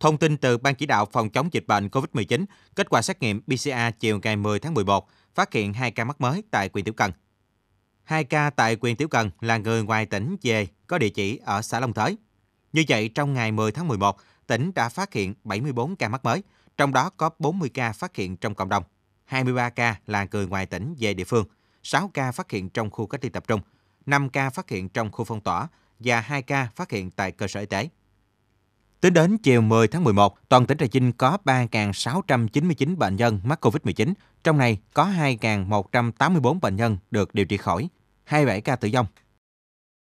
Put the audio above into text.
Thông tin từ Ban chỉ đạo phòng chống dịch bệnh COVID-19, kết quả xét nghiệm PCR chiều ngày 10 tháng 11 phát hiện 2 ca mắc mới tại quyền Tiểu Cần. Hai ca tại quyền Tiểu Cần là người ngoài tỉnh về có địa chỉ ở xã Long Thới. Như vậy, trong ngày 10 tháng 11, tỉnh đã phát hiện 74 ca mắc mới, trong đó có 40 ca phát hiện trong cộng đồng, 23 ca là người ngoài tỉnh về địa phương, 6 ca phát hiện trong khu cách ly tập trung, 5 ca phát hiện trong khu phong tỏa và 2 ca phát hiện tại cơ sở y tế. Tính đến chiều 10 tháng 11, toàn tỉnh Trà Vinh có 3.699 bệnh nhân mắc COVID-19, trong này có 2.184 bệnh nhân được điều trị khỏi, 27 ca tử vong.